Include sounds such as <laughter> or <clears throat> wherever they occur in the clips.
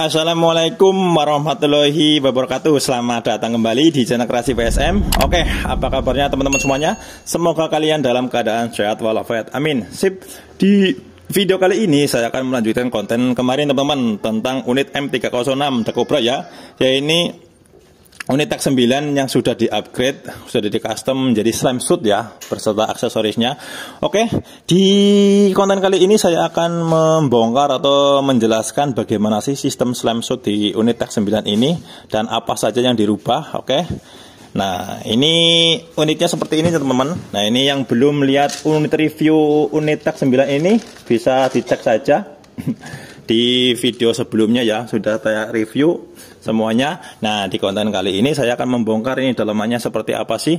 Assalamualaikum warahmatullahi wabarakatuh Selamat datang kembali di channel Kreasi PSM Oke, apa kabarnya teman-teman semuanya? Semoga kalian dalam keadaan sehat walafiat Amin Sip, di video kali ini saya akan melanjutkan konten kemarin teman-teman Tentang unit M306 The Cobra ya Ya ini Unitak tag 9 yang sudah di-upgrade, sudah di custom menjadi slam suit ya, berserta aksesorisnya. Oke, di konten kali ini saya akan membongkar atau menjelaskan bagaimana sih sistem slam suit di unit tag 9 ini dan apa saja yang dirubah, oke. Nah, ini unitnya seperti ini teman-teman. Nah, ini yang belum lihat unit review unit tag 9 ini bisa dicek saja. <laughs> di video sebelumnya ya sudah saya review semuanya. Nah, di konten kali ini saya akan membongkar ini dalamannya seperti apa sih?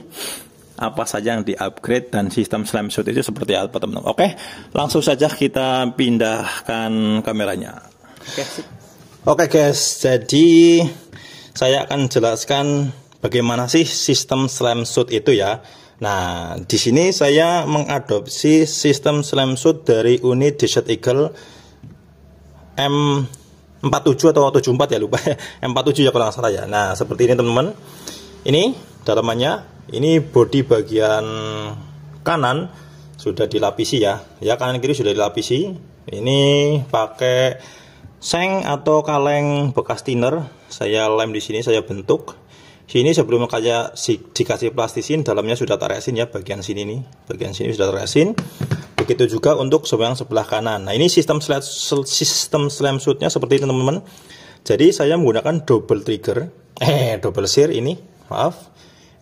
Apa saja yang di-upgrade dan sistem slam shoot itu seperti apa, teman-teman. Oke, langsung saja kita pindahkan kameranya. Oke. Oke, guys. Jadi saya akan jelaskan bagaimana sih sistem slam shoot itu ya. Nah, di sini saya mengadopsi sistem slam shoot dari unit Desert Eagle M47 atau 74 ya lupa <laughs> M47 ya kalau nggak salah ya nah seperti ini teman-teman ini dalamannya ini bodi bagian kanan sudah dilapisi ya ya kanan kiri sudah dilapisi ini pakai seng atau kaleng bekas thinner saya lem di sini saya bentuk sini sebelum kayak dikasih plastisin dalamnya sudah tak resin ya bagian sini nih bagian sini sudah tak Begitu juga untuk sebelah sebelah kanan. Nah, ini sistem slam, sistem slam shootnya seperti ini teman-teman. Jadi saya menggunakan double trigger, <laughs> eh double sear ini, maaf.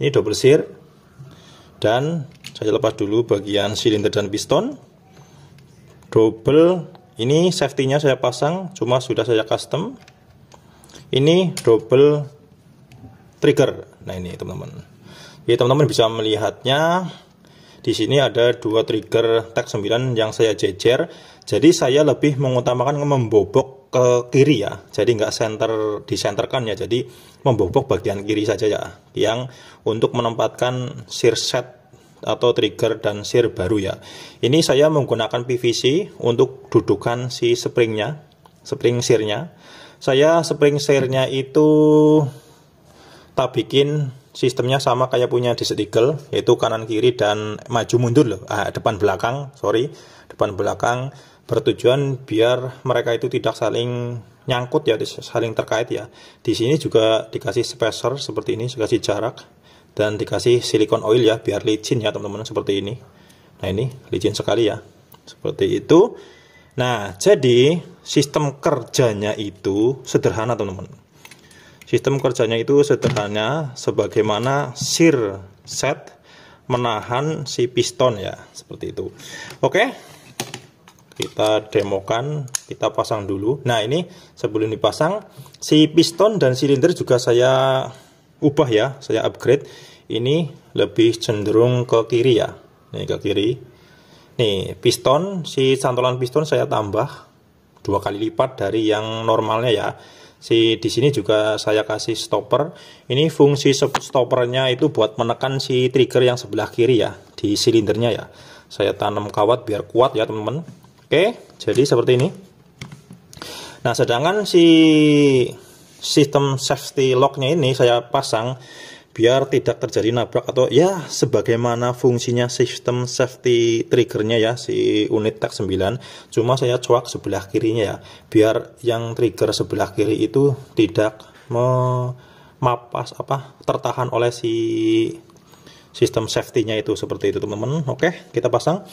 Ini double sear dan saya lepas dulu bagian silinder dan piston. Double ini safety-nya saya pasang, cuma sudah saya custom. Ini double trigger. Nah, ini teman-teman. Jadi teman-teman bisa melihatnya di sini ada dua trigger tag 9 yang saya jejer. Jadi saya lebih mengutamakan membobok ke kiri ya. Jadi nggak center di disenterkan ya. Jadi membobok bagian kiri saja ya. Yang untuk menempatkan sir set atau trigger dan sir baru ya. Ini saya menggunakan PVC untuk dudukan si springnya, spring sirnya Saya spring sirnya itu tak bikin sistemnya sama kayak punya di eagle yaitu kanan kiri dan maju mundur loh ah, depan belakang sorry depan belakang bertujuan biar mereka itu tidak saling nyangkut ya saling terkait ya di sini juga dikasih spacer seperti ini dikasih jarak dan dikasih silikon oil ya biar licin ya teman-teman seperti ini nah ini licin sekali ya seperti itu nah jadi sistem kerjanya itu sederhana teman-teman Sistem kerjanya itu sederhana sebagaimana sir set menahan si piston ya, seperti itu. Oke. Kita demokan, kita pasang dulu. Nah, ini sebelum dipasang si piston dan silinder juga saya ubah ya, saya upgrade. Ini lebih cenderung ke kiri ya. Nih ke kiri. Nih, piston si cantolan piston saya tambah dua kali lipat dari yang normalnya ya si di sini juga saya kasih stopper ini fungsi stoppernya itu buat menekan si trigger yang sebelah kiri ya di silindernya ya saya tanam kawat biar kuat ya teman-teman oke jadi seperti ini nah sedangkan si sistem safety locknya ini saya pasang biar tidak terjadi nabrak atau ya sebagaimana fungsinya sistem safety triggernya ya si unit tak 9 cuma saya coak sebelah kirinya ya biar yang trigger sebelah kiri itu tidak memapas apa tertahan oleh si sistem safety-nya itu seperti itu teman-teman oke kita pasang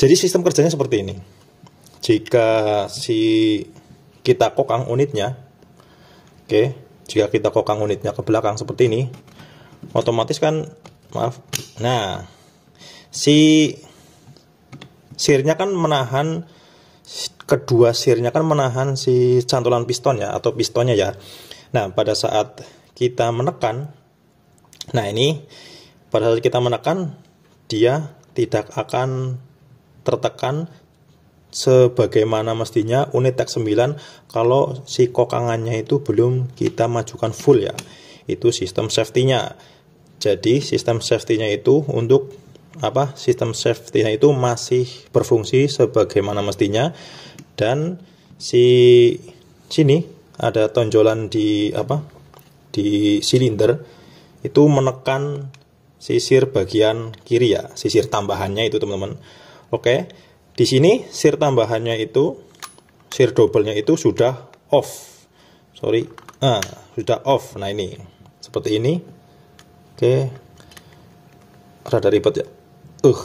jadi sistem kerjanya seperti ini jika si kita kokang unitnya oke okay, jika kita kokang unitnya ke belakang seperti ini otomatis kan maaf nah si sirnya kan menahan kedua sirnya kan menahan si cantulan pistonnya atau pistonnya ya nah pada saat kita menekan nah ini pada saat kita menekan dia tidak akan tertekan sebagaimana mestinya unit tag 9 kalau si kokangannya itu belum kita majukan full ya itu sistem safety-nya jadi sistem safety-nya itu untuk apa sistem safety-nya itu masih berfungsi sebagaimana mestinya dan si sini ada tonjolan di apa di silinder itu menekan sisir bagian kiri ya sisir tambahannya itu teman-teman oke di sini sir tambahannya itu sir double-nya itu sudah off. Sorry, ah, sudah off. Nah ini seperti ini. Oke, rada ribet ya. Uh,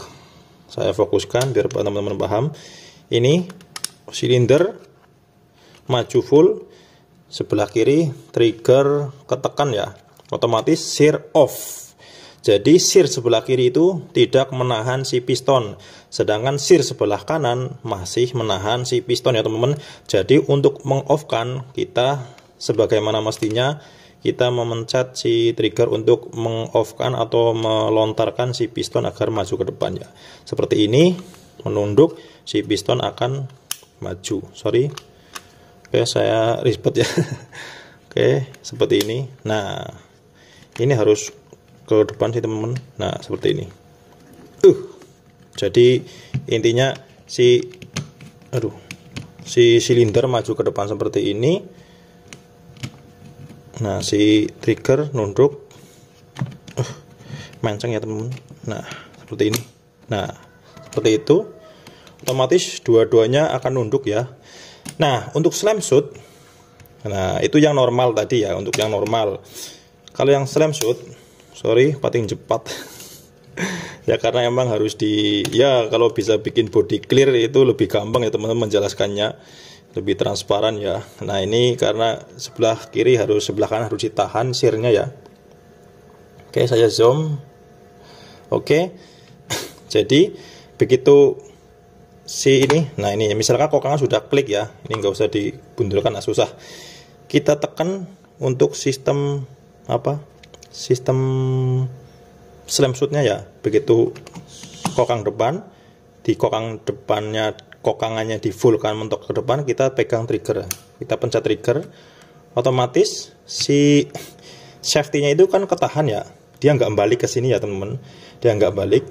saya fokuskan biar teman-teman paham. Ini silinder maju full sebelah kiri trigger ketekan ya otomatis sir off jadi sir sebelah kiri itu tidak menahan si piston, sedangkan sir sebelah kanan masih menahan si piston ya teman-teman. Jadi untuk meng-off kan kita sebagaimana mestinya kita memencet si trigger untuk meng-off kan atau melontarkan si piston agar maju ke depan ya. Seperti ini menunduk si piston akan maju. Sorry. Oke, saya ribet ya. <laughs> Oke, seperti ini. Nah, ini harus ke depan sih teman-teman nah seperti ini uh jadi intinya si aduh si silinder maju ke depan seperti ini nah si trigger nunduk uh, menceng ya teman-teman nah seperti ini nah seperti itu otomatis dua-duanya akan nunduk ya nah untuk slam shoot nah itu yang normal tadi ya untuk yang normal kalau yang slam shoot sorry pating cepat <laughs> ya karena emang harus di ya kalau bisa bikin body clear itu lebih gampang ya teman-teman menjelaskannya lebih transparan ya nah ini karena sebelah kiri harus sebelah kanan harus ditahan sirnya ya oke saya zoom oke <laughs> jadi begitu si ini nah ini misalkan kok kan sudah klik ya ini nggak usah dibundulkan nah susah kita tekan untuk sistem apa sistem slam shootnya ya begitu kokang depan di kokang depannya kokangannya di full kan mentok ke depan kita pegang trigger kita pencet trigger otomatis si safety nya itu kan ketahan ya dia nggak balik ke sini ya temen teman dia nggak balik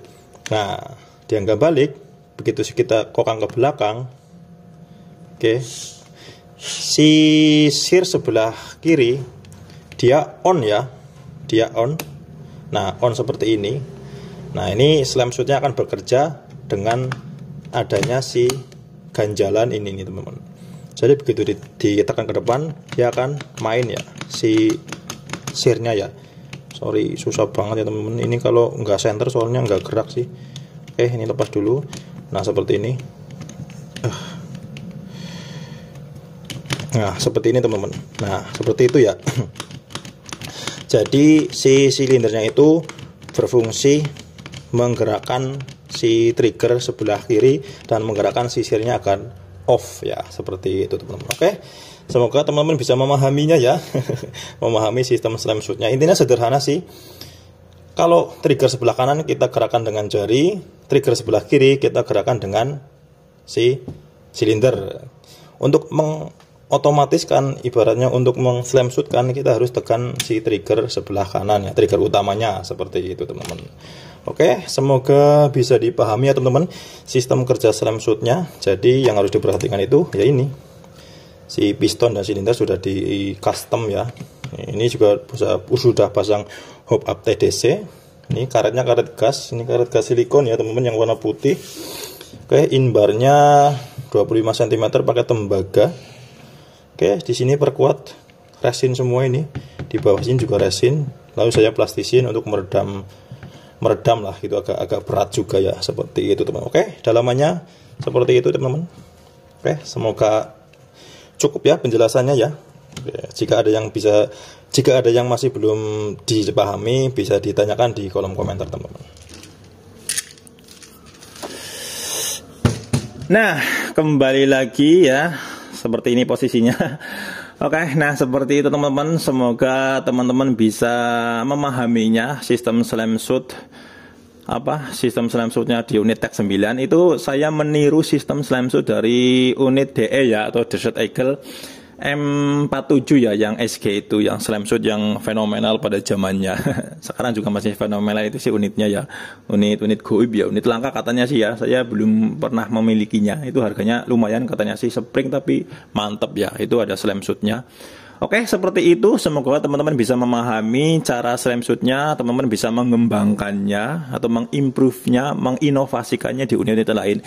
nah dia nggak balik begitu kita kokang ke belakang oke okay. si sir sebelah kiri dia on ya dia on nah on seperti ini nah ini slam shootnya akan bekerja dengan adanya si ganjalan ini nih teman-teman jadi begitu ditekan ke depan dia akan main ya si sirnya ya sorry susah banget ya teman-teman ini kalau nggak center soalnya nggak gerak sih oke eh, ini lepas dulu nah seperti ini eh. nah seperti ini teman-teman nah seperti itu ya <clears throat> Jadi si silindernya itu berfungsi menggerakkan si trigger sebelah kiri dan menggerakkan sisirnya akan off ya seperti itu teman-teman oke semoga teman-teman bisa memahaminya ya <laughs> memahami sistem slam shootnya intinya sederhana sih kalau trigger sebelah kanan kita gerakan dengan jari trigger sebelah kiri kita gerakan dengan si silinder untuk meng otomatis kan ibaratnya untuk meng-slam shoot kan kita harus tekan si trigger sebelah kanan ya trigger utamanya seperti itu teman-teman Oke semoga bisa dipahami ya teman-teman sistem kerja slam shootnya jadi yang harus diperhatikan itu ya ini si piston dan silinder sudah di custom ya ini juga sudah pasang hub up TDC ini karetnya karet gas ini karet gas silikon ya teman-teman yang warna putih Oke inbarnya 25 cm pakai tembaga Oke, di sini perkuat resin semua ini. Di bawah sini juga resin. Lalu saya plastisin untuk meredam meredam lah gitu agak agak berat juga ya seperti itu teman. Oke, dalamannya seperti itu teman-teman. Oke, semoga cukup ya penjelasannya ya. Oke, jika ada yang bisa jika ada yang masih belum dipahami bisa ditanyakan di kolom komentar teman-teman. Nah, kembali lagi ya seperti ini posisinya. <laughs> Oke, okay, nah seperti itu teman-teman. Semoga teman-teman bisa memahaminya sistem slam shoot apa sistem slam shootnya di unit tech 9 itu saya meniru sistem slam shoot dari unit DE ya atau Desert Eagle M47 ya yang SG itu yang slam shoot yang fenomenal pada zamannya. <laughs> Sekarang juga masih fenomenal itu sih unitnya ya. Unit-unit goib ya, unit langka katanya sih ya. Saya belum pernah memilikinya. Itu harganya lumayan katanya sih spring tapi mantep ya. Itu ada slam Oke, seperti itu. Semoga teman-teman bisa memahami cara slam shootnya, teman-teman bisa mengembangkannya atau mengimprove-nya, menginovasikannya di unit-unit lain.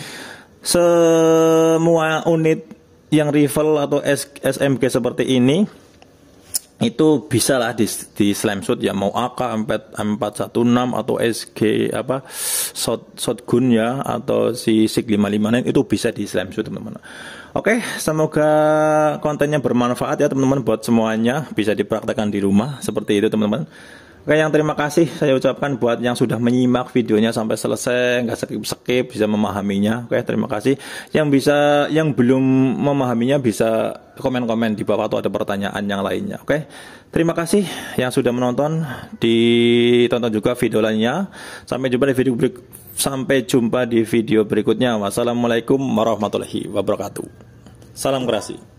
Semua unit yang rival atau SMG seperti ini itu bisa lah di, di slam shoot ya mau AK 416 atau SG apa shot shotgun ya atau si SIG 559 itu bisa di slam shoot teman-teman. Oke, semoga kontennya bermanfaat ya teman-teman buat semuanya bisa dipraktekan di rumah seperti itu teman-teman. Oke yang terima kasih saya ucapkan buat yang sudah menyimak videonya sampai selesai, nggak skip-skip, bisa memahaminya. Oke terima kasih. Yang bisa, yang belum memahaminya bisa komen-komen di bawah atau ada pertanyaan yang lainnya. Oke terima kasih yang sudah menonton, ditonton juga video lainnya. Sampai jumpa di video berikutnya. Sampai jumpa di video berikutnya. Wassalamualaikum warahmatullahi wabarakatuh. Salam kerasi.